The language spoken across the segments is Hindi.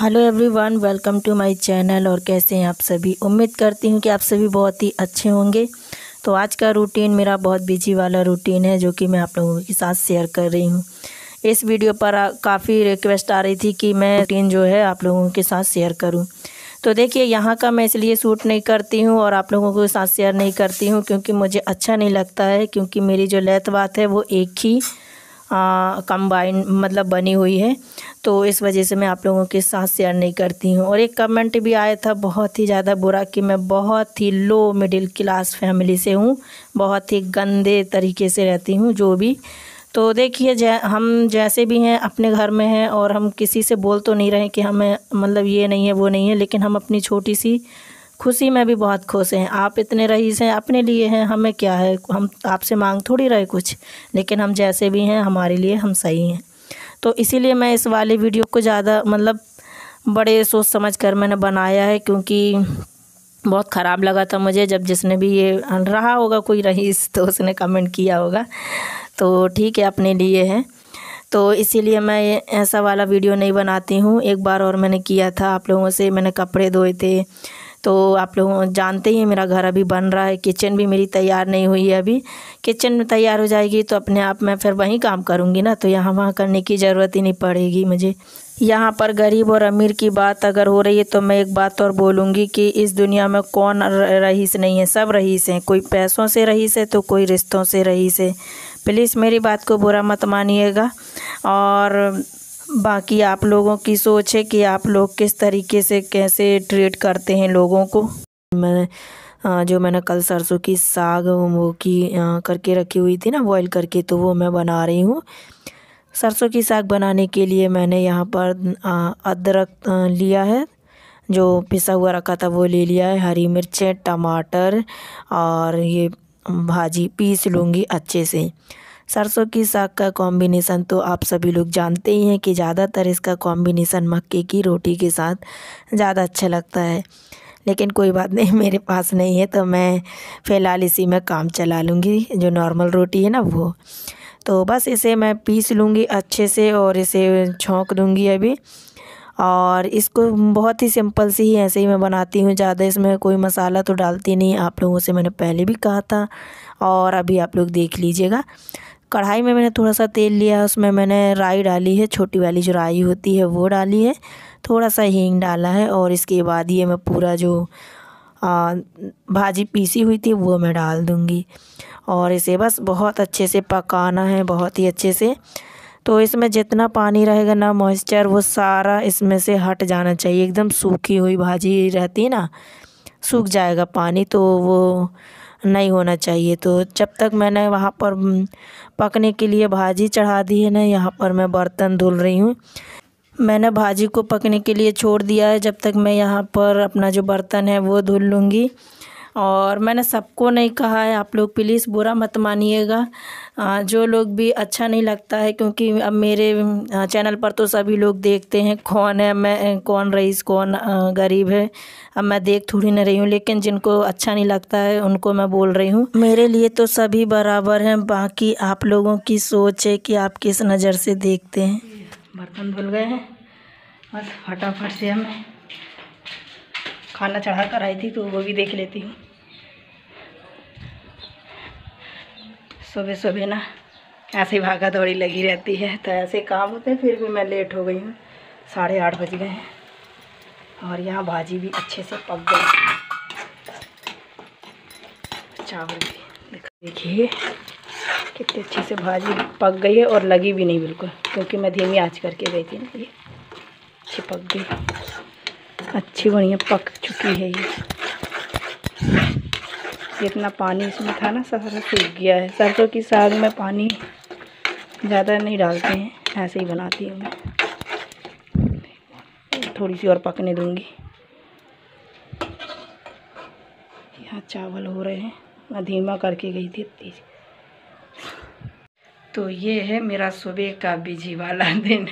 hello everyone welcome to my channel और कैसे हैं आप सभी उम्मीद करती हूँ कि आप सभी बहुत ही अच्छे होंगे तो आज का रूटीन मेरा बहुत बिजी वाला रूटीन है जो कि मैं आप लोगों के साथ शेयर कर रही हूँ इस वीडियो पर काफ़ी रिक्वेस्ट आ रही थी कि मैं रूटीन जो है आप लोगों के साथ शेयर करूँ तो देखिए यहाँ का मैं इसलिए सूट नहीं करती हूँ और आप लोगों के साथ शेयर नहीं करती हूँ क्योंकि मुझे अच्छा नहीं लगता है क्योंकि मेरी जो लैत बात है वो एक ही कंबाइन मतलब बनी हुई है तो इस वजह से मैं आप लोगों के साथ शेयर नहीं करती हूँ और एक कमेंट भी आया था बहुत ही ज़्यादा बुरा कि मैं बहुत ही लो मिडिल क्लास फैमिली से हूँ बहुत ही गंदे तरीके से रहती हूँ जो भी तो देखिए जै हम जैसे भी हैं अपने घर में हैं और हम किसी से बोल तो नहीं रहे कि हमें मतलब ये नहीं है वो नहीं है लेकिन हम अपनी छोटी सी खुशी में भी बहुत खुश हैं आप इतने रईस हैं अपने लिए हैं हमें क्या है हम आपसे मांग थोड़ी रहे कुछ लेकिन हम जैसे भी हैं हमारे लिए हम सही हैं तो इसीलिए मैं इस वाले वीडियो को ज़्यादा मतलब बड़े सोच समझ कर मैंने बनाया है क्योंकि बहुत ख़राब लगा था मुझे जब जिसने भी ये रहा होगा कोई रईस तो उसने कमेंट किया होगा तो ठीक है अपने लिए है तो इसीलिए मैं ऐसा वाला वीडियो नहीं बनाती हूँ एक बार और मैंने किया था आप लोगों से मैंने कपड़े धोए थे तो आप लोग जानते ही हैं मेरा घर अभी बन रहा है किचन भी मेरी तैयार नहीं हुई है अभी किचन में तैयार हो जाएगी तो अपने आप मैं फिर वहीं काम करूँगी ना तो यहाँ वहाँ करने की ज़रूरत ही नहीं पड़ेगी मुझे यहाँ पर गरीब और अमीर की बात अगर हो रही है तो मैं एक बात और बोलूँगी कि इस दुनिया में कौन रईस नहीं है सब रईस हैं कोई पैसों से रईस है तो कोई रिश्तों से रईस है प्लीज़ मेरी बात को बुरा मत मानिएगा और बाकी आप लोगों की सोच है कि आप लोग किस तरीके से कैसे ट्रीट करते हैं लोगों को मैं जो मैंने कल सरसों की साग वो की करके रखी हुई थी ना बॉईल करके तो वो मैं बना रही हूँ सरसों की साग बनाने के लिए मैंने यहाँ पर अदरक लिया है जो पिसा हुआ रखा था वो ले लिया है हरी मिर्चें टमाटर और ये भाजी पीस लूँगी अच्छे से सरसों की साग का कॉम्बिनेसन तो आप सभी लोग जानते ही हैं कि ज़्यादातर इसका कॉम्बिनेसन मक्के की रोटी के साथ ज़्यादा अच्छा लगता है लेकिन कोई बात नहीं मेरे पास नहीं है तो मैं फ़िलहाल इसी में काम चला लूँगी जो नॉर्मल रोटी है ना वो तो बस इसे मैं पीस लूँगी अच्छे से और इसे छोंक दूँगी अभी और इसको बहुत ही सिंपल सी ही ऐसे ही मैं बनाती हूँ ज़्यादा इसमें कोई मसाला तो डालती नहीं आप लोगों से मैंने पहले भी कहा था और अभी आप लोग देख लीजिएगा कढ़ाई में मैंने थोड़ा सा तेल लिया उसमें मैंने राई डाली है छोटी वाली जो राई होती है वो डाली है थोड़ा सा हींग डाला है और इसके बाद ये मैं पूरा जो आ, भाजी पीसी हुई थी वो मैं डाल दूँगी और इसे बस बहुत अच्छे से पकाना है बहुत ही अच्छे से तो इसमें जितना पानी रहेगा ना मॉइस्चर वो सारा इसमें से हट जाना चाहिए एकदम सूखी हुई भाजी रहती है ना सूख जाएगा पानी तो वो नहीं होना चाहिए तो जब तक मैंने वहाँ पर पकने के लिए भाजी चढ़ा दी है ना यहाँ पर मैं बर्तन धुल रही हूँ मैंने भाजी को पकने के लिए छोड़ दिया है जब तक मैं यहाँ पर अपना जो बर्तन है वो धुल लूँगी और मैंने सबको नहीं कहा है आप लोग प्लीज़ बुरा मत मानिएगा जो लोग भी अच्छा नहीं लगता है क्योंकि अब मेरे चैनल पर तो सभी लोग देखते हैं कौन है मैं कौन रईस कौन गरीब है अब मैं देख थोड़ी ना रही हूँ लेकिन जिनको अच्छा नहीं लगता है उनको मैं बोल रही हूँ मेरे लिए तो सभी बराबर हैं बाकी आप लोगों की सोच है कि आप किस नज़र से देखते हैं बर्तन धुल गए हैं बस फटाफट से हमें खाना चढ़ा कर आई थी तो वो भी देख लेती हूँ सुबह सुबह ना ऐसे ही भागा दौड़ी लगी रहती है तो ऐसे काम होते हैं फिर भी मैं लेट हो गई हूँ साढ़े आठ बज गए हैं और यहाँ भाजी भी अच्छे से पक गई चावल भी देखिए कितने अच्छे से भाजी पक गई है और लगी भी नहीं बिल्कुल क्योंकि मैं धीमी आँच करके गई थी ना ये अच्छी पक गई अच्छी बढ़िया पक चुकी है ये जितना पानी इसमें था ना सारा सूख गया है सरसों की साग में पानी ज़्यादा नहीं डालते हैं ऐसे ही बनाती हूँ मैं थोड़ी सी और पकने दूँगी यहाँ चावल हो रहे हैं मैं धीमा करके गई थी तेज तो ये है मेरा सुबह का बिजी वाला दिन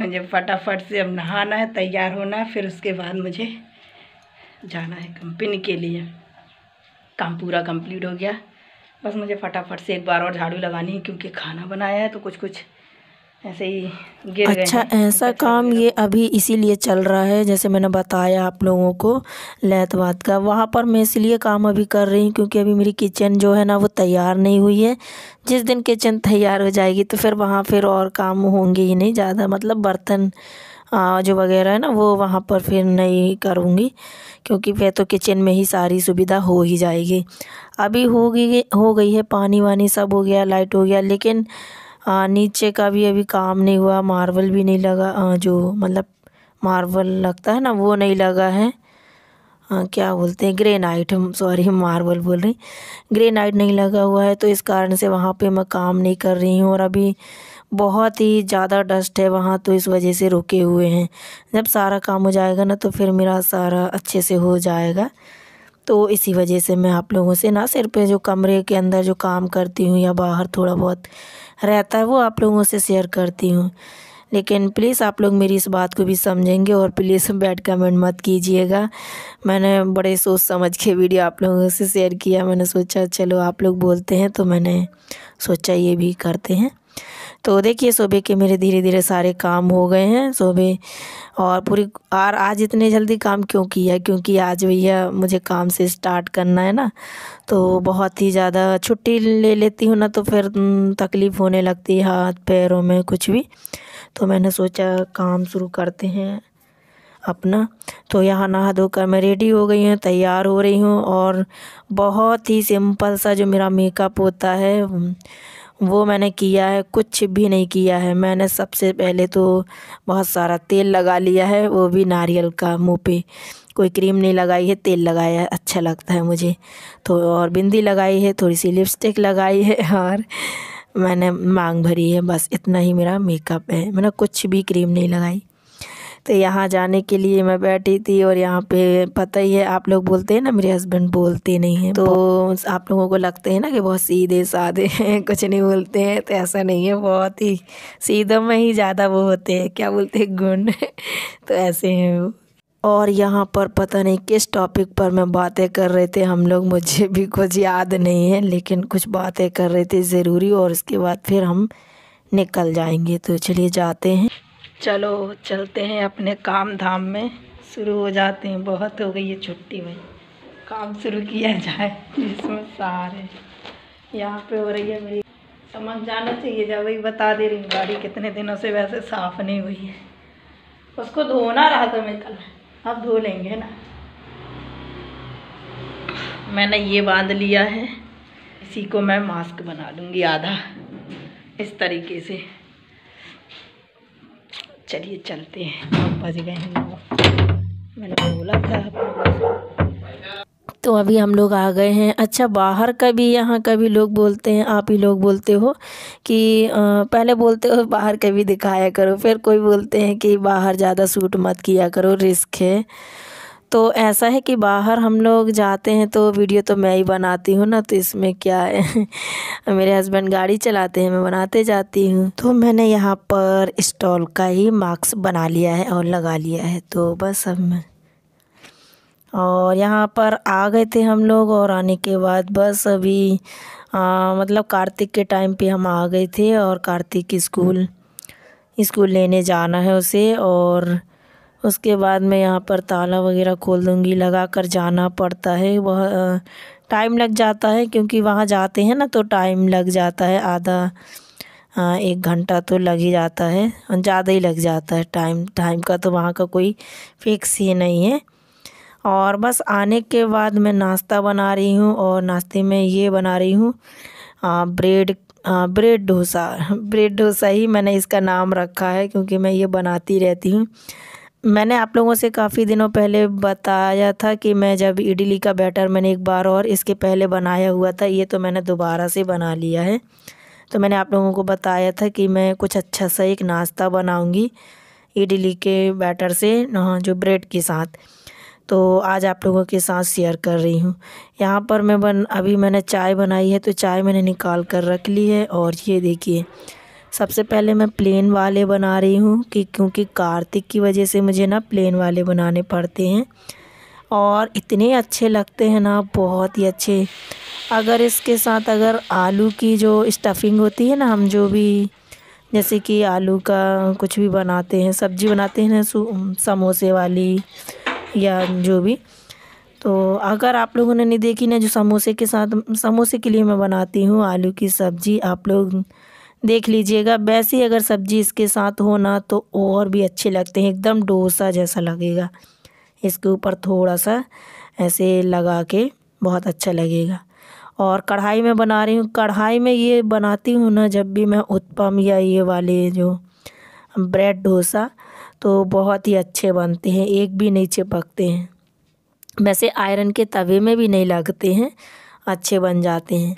मुझे फटाफट से अब नहाना है तैयार होना है फिर उसके बाद मुझे जाना है कंपनी के लिए काम पूरा कंप्लीट हो गया बस मुझे फटाफट से एक बार और झाड़ू लगानी है क्योंकि खाना बनाया है तो कुछ कुछ ऐसे ही गिर अच्छा ऐसा काम ये अभी इसीलिए चल रहा है जैसे मैंने बताया आप लोगों को लैतवाद का वहाँ पर मैं इसलिए काम अभी कर रही हूँ क्योंकि अभी मेरी किचन जो है ना वो तैयार नहीं हुई है जिस दिन किचन तैयार हो जाएगी तो फिर वहाँ फिर और काम होंगे ही नहीं ज़्यादा मतलब बर्तन जो वगैरह है ना वो वहाँ पर फिर नहीं करूँगी क्योंकि फिर तो किचन में ही सारी सुविधा हो ही जाएगी अभी हो गई हो गई है पानी वानी सब हो गया लाइट हो गया लेकिन नीचे का भी अभी काम नहीं हुआ मार्बल भी नहीं लगा जो मतलब मार्बल लगता है ना वो नहीं लगा है आ, क्या बोलते हैं ग्रेनाइट सॉरी हम मार्बल बोल रही ग्रेनाइट नहीं लगा हुआ है तो इस कारण से वहाँ पे मैं काम नहीं कर रही हूँ और अभी बहुत ही ज़्यादा डस्ट है वहाँ तो इस वजह से रुके हुए हैं जब सारा काम हो जाएगा ना तो फिर मेरा सारा अच्छे से हो जाएगा तो इसी वजह से मैं आप लोगों से ना सिर्फ जो कमरे के अंदर जो काम करती हूँ या बाहर थोड़ा बहुत रहता है वो आप लोगों से शेयर करती हूँ लेकिन प्लीज़ आप लोग मेरी इस बात को भी समझेंगे और प्लीज़ बैड कमेंट मत कीजिएगा मैंने बड़े सोच समझ के वीडियो आप लोगों से शेयर किया मैंने सोचा चलो आप लोग बोलते हैं तो मैंने सोचा ये भी करते हैं तो देखिए सुबह के मेरे धीरे धीरे सारे काम हो गए हैं सुबह और पूरी और आज इतने जल्दी काम क्यों किया क्योंकि आज भैया मुझे काम से स्टार्ट करना है ना तो बहुत ही ज़्यादा छुट्टी ले लेती हूँ ना तो फिर तकलीफ़ होने लगती है हाथ पैरों में कुछ भी तो मैंने सोचा काम शुरू करते हैं अपना तो यहाँ नहा धोकर मैं रेडी हो गई हूँ तैयार हो रही हूँ और बहुत ही सिंपल सा जो मेरा मेकअप होता है वो मैंने किया है कुछ भी नहीं किया है मैंने सबसे पहले तो बहुत सारा तेल लगा लिया है वो भी नारियल का मुंह पे कोई क्रीम नहीं लगाई है तेल लगाया है अच्छा लगता है मुझे तो और बिंदी लगाई है थोड़ी सी लिपस्टिक लगाई है और मैंने मांग भरी है बस इतना ही मेरा मेकअप है मैंने कुछ भी क्रीम नहीं लगाई तो यहाँ जाने के लिए मैं बैठी थी और यहाँ पे पता ही है आप लोग बोलते हैं ना मेरे हस्बैंड बोलते नहीं हैं तो आप लोगों को लगते हैं ना कि बहुत सीधे साधे हैं कुछ नहीं बोलते हैं तो ऐसा नहीं है बहुत ही सीधों में ही ज़्यादा वो होते हैं क्या बोलते हैं गुण तो ऐसे हैं वो और यहाँ पर पता नहीं किस टॉपिक पर मैं बातें कर रहे थे हम लोग मुझे भी कुछ याद नहीं है लेकिन कुछ बातें कर रहे थे ज़रूरी और उसके बाद फिर हम निकल जाएंगे तो चलिए जाते हैं चलो चलते हैं अपने काम धाम में शुरू हो जाते हैं बहुत हो गई है छुट्टी में काम शुरू किया जाए जिसमें सारे यहाँ पे हो रही है मेरी समझ जाना चाहिए जब वही बता दे रही गाड़ी कितने दिनों से वैसे साफ़ नहीं हुई है उसको धोना रहा था मैं कल अब धो लेंगे ना मैंने ये बांध लिया है इसी को मैं मास्क बना लूँगी आधा इस तरीके से चलिए चलते हैं बज गए हैं मैंने तो बोला था तो अभी हम लोग आ गए हैं अच्छा बाहर का भी यहाँ का भी लोग बोलते हैं आप ही लोग बोलते हो कि पहले बोलते हो बाहर का भी दिखाया करो फिर कोई बोलते हैं कि बाहर ज़्यादा सूट मत किया करो रिस्क है तो ऐसा है कि बाहर हम लोग जाते हैं तो वीडियो तो मैं ही बनाती हूँ ना तो इसमें क्या है मेरे हस्बैंड गाड़ी चलाते हैं मैं बनाते जाती हूँ तो मैंने यहाँ पर स्टॉल का ही मार्क्स बना लिया है और लगा लिया है तो बस अब मैं और यहाँ पर आ गए थे हम लोग और आने के बाद बस अभी आ, मतलब कार्तिक के टाइम पे हम आ गए थे और कार्तिक स्कूल स्कूल लेने जाना है उसे और उसके बाद मैं यहाँ पर ताला वगैरह खोल दूँगी लगा कर जाना पड़ता है वह टाइम लग जाता है क्योंकि वहाँ जाते हैं ना तो टाइम लग जाता है आधा हाँ एक घंटा तो लग ही जाता है ज़्यादा ही लग जाता है टाइम टाइम का तो वहाँ का कोई फिक्स ही नहीं है और बस आने के बाद मैं नाश्ता बना रही हूँ और नाश्ते में ये बना रही हूँ ब्रेड आ, ब्रेड डोसा ब्रेड डोसा ही मैंने इसका नाम रखा है क्योंकि मैं ये बनाती रहती हूँ मैंने आप लोगों से काफ़ी दिनों पहले बताया था कि मैं जब इडली का बैटर मैंने एक बार और इसके पहले बनाया हुआ था ये तो मैंने दोबारा से बना लिया है तो मैंने आप लोगों को बताया था कि मैं कुछ अच्छा सा एक नाश्ता बनाऊंगी इडली के बैटर से हाँ, जो ब्रेड के साथ तो आज आप लोगों के साथ शेयर कर रही हूँ यहाँ पर मैं बन अभी मैंने चाय बनाई है तो चाय मैंने निकाल कर रख ली है और ये देखिए सबसे पहले मैं प्लेन वाले बना रही हूँ कि क्योंकि कार्तिक की वजह से मुझे ना प्लेन वाले बनाने पड़ते हैं और इतने अच्छे लगते हैं ना बहुत ही अच्छे अगर इसके साथ अगर आलू की जो स्टफिंग होती है ना हम जो भी जैसे कि आलू का कुछ भी बनाते हैं सब्जी बनाते हैं ना समोसे वाली या जो भी तो अगर आप लोगों ने नहीं देखी ना जो समोसे के साथ समोसे के लिए मैं बनाती हूँ आलू की सब्ज़ी आप लोग देख लीजिएगा वैसी अगर सब्ज़ी इसके साथ हो ना तो और भी अच्छे लगते हैं एकदम डोसा जैसा लगेगा इसके ऊपर थोड़ा सा ऐसे लगा के बहुत अच्छा लगेगा और कढ़ाई में बना रही हूँ कढ़ाई में ये बनाती हूँ ना जब भी मैं उत्पम या ये वाले जो ब्रेड डोसा तो बहुत ही अच्छे बनते हैं एक भी नहीं चिपकते हैं वैसे आयरन के तवे में भी नहीं लगते हैं अच्छे बन जाते हैं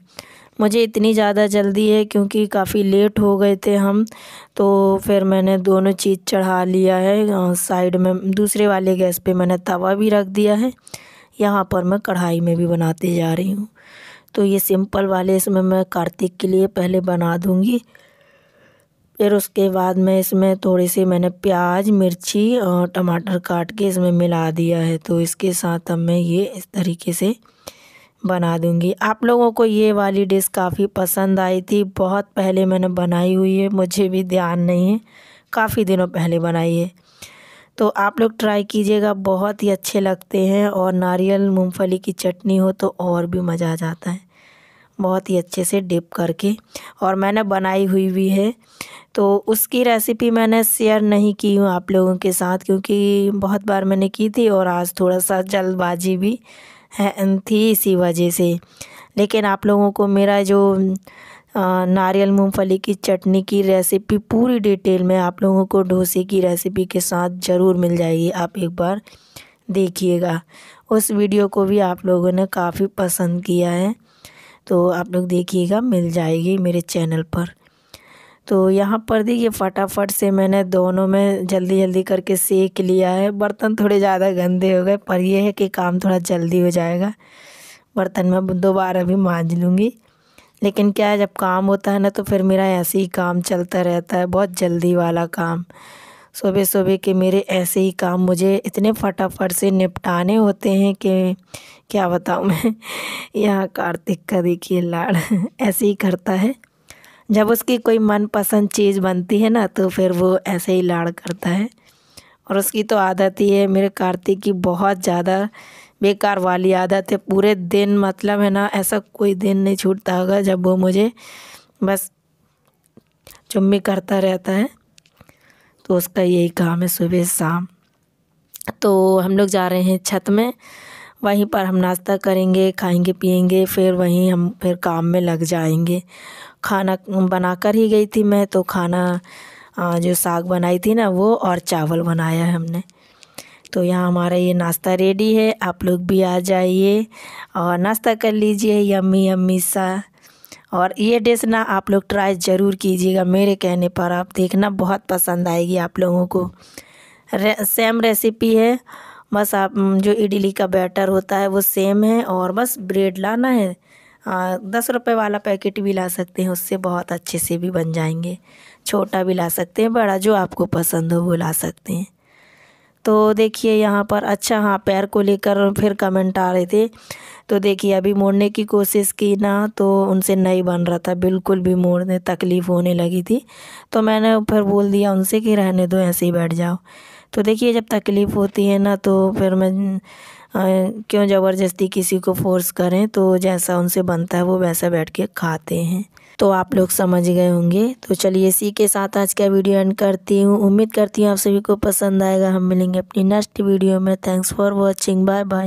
मुझे इतनी ज़्यादा जल्दी है क्योंकि काफ़ी लेट हो गए थे हम तो फिर मैंने दोनों चीज़ चढ़ा लिया है साइड में दूसरे वाले गैस पे मैंने तवा भी रख दिया है यहाँ पर मैं कढ़ाई में भी बनाते जा रही हूँ तो ये सिंपल वाले इसमें मैं कार्तिक के लिए पहले बना दूँगी फिर उसके बाद में इसमें थोड़े से मैंने प्याज मिर्ची और टमाटर काट के इसमें मिला दिया है तो इसके साथ अब मैं ये इस तरीके से बना दूँगी आप लोगों को ये वाली डिश काफ़ी पसंद आई थी बहुत पहले मैंने बनाई हुई है मुझे भी ध्यान नहीं है काफ़ी दिनों पहले बनाई है तो आप लोग ट्राई कीजिएगा बहुत ही अच्छे लगते हैं और नारियल मूंगफली की चटनी हो तो और भी मज़ा आ जाता है बहुत ही अच्छे से डिप करके और मैंने बनाई हुई भी है तो उसकी रेसिपी मैंने शेयर नहीं की हूँ आप लोगों के साथ क्योंकि बहुत बार मैंने की थी और आज थोड़ा सा जल्दबाजी भी थी इसी वजह से लेकिन आप लोगों को मेरा जो नारियल मूंगफली की चटनी की रेसिपी पूरी डिटेल में आप लोगों को डोसे की रेसिपी के साथ ज़रूर मिल जाएगी आप एक बार देखिएगा उस वीडियो को भी आप लोगों ने काफ़ी पसंद किया है तो आप लोग देखिएगा मिल जाएगी मेरे चैनल पर तो यहाँ पर देखिए फटाफट से मैंने दोनों में जल्दी जल्दी करके सेक लिया है बर्तन थोड़े ज़्यादा गंदे हो गए पर यह है कि काम थोड़ा जल्दी हो जाएगा बर्तन मैं दोबारा भी माँज लूँगी लेकिन क्या है जब काम होता है ना तो फिर मेरा ऐसे ही काम चलता रहता है बहुत जल्दी वाला काम सुबह सुबह के मेरे ऐसे ही काम मुझे इतने फटाफट से निपटाने होते हैं कि क्या बताऊँ मैं यहाँ कार्तिक का देखिए लाड़ ऐसे ही करता है जब उसकी कोई मनपसंद चीज़ बनती है ना तो फिर वो ऐसे ही लाड़ करता है और उसकी तो आदत ही है मेरे कार्तिक की बहुत ज़्यादा बेकार वाली आदत है पूरे दिन मतलब है ना ऐसा कोई दिन नहीं छूटता होगा जब वो मुझे बस चुम्मी करता रहता है तो उसका यही काम है सुबह शाम तो हम लोग जा रहे हैं छत में वहीं पर हम नाश्ता करेंगे खाएंगे पिएंगे फिर वहीं हम फिर काम में लग जाएंगे खाना बनाकर ही गई थी मैं तो खाना जो साग बनाई थी ना वो और चावल बनाया है हमने तो यहाँ हमारा ये नाश्ता रेडी है आप लोग भी आ जाइए और नाश्ता कर लीजिए यम्मी यम्मी सा और ये डिश ना आप लोग ट्राई ज़रूर कीजिएगा मेरे कहने पर आप देखना बहुत पसंद आएगी आप लोगों को रे, सेम रेसिपी है बस आप जो इडली का बैटर होता है वो सेम है और बस ब्रेड लाना है आ, दस रुपए वाला पैकेट भी ला सकते हैं उससे बहुत अच्छे से भी बन जाएंगे छोटा भी ला सकते हैं बड़ा जो आपको पसंद हो वो ला सकते हैं तो देखिए यहाँ पर अच्छा हाँ पैर को लेकर फिर कमेंट आ रहे थे तो देखिए अभी मोड़ने की कोशिश की ना तो उनसे नहीं बन रहा था बिल्कुल भी मोड़ने तकलीफ़ होने लगी थी तो मैंने फिर बोल दिया उनसे कि रहने दो ऐसे ही बैठ जाओ तो देखिए जब तकलीफ़ होती है ना तो फिर मैं क्यों ज़बरदस्ती किसी को फोर्स करें तो जैसा उनसे बनता है वो वैसा बैठ के खाते हैं तो आप लोग समझ गए होंगे तो चलिए इसी के साथ आज का वीडियो एंड करती हूँ उम्मीद करती हूँ आप सभी को पसंद आएगा हम मिलेंगे अपनी नेक्स्ट वीडियो में thanks for watching bye bye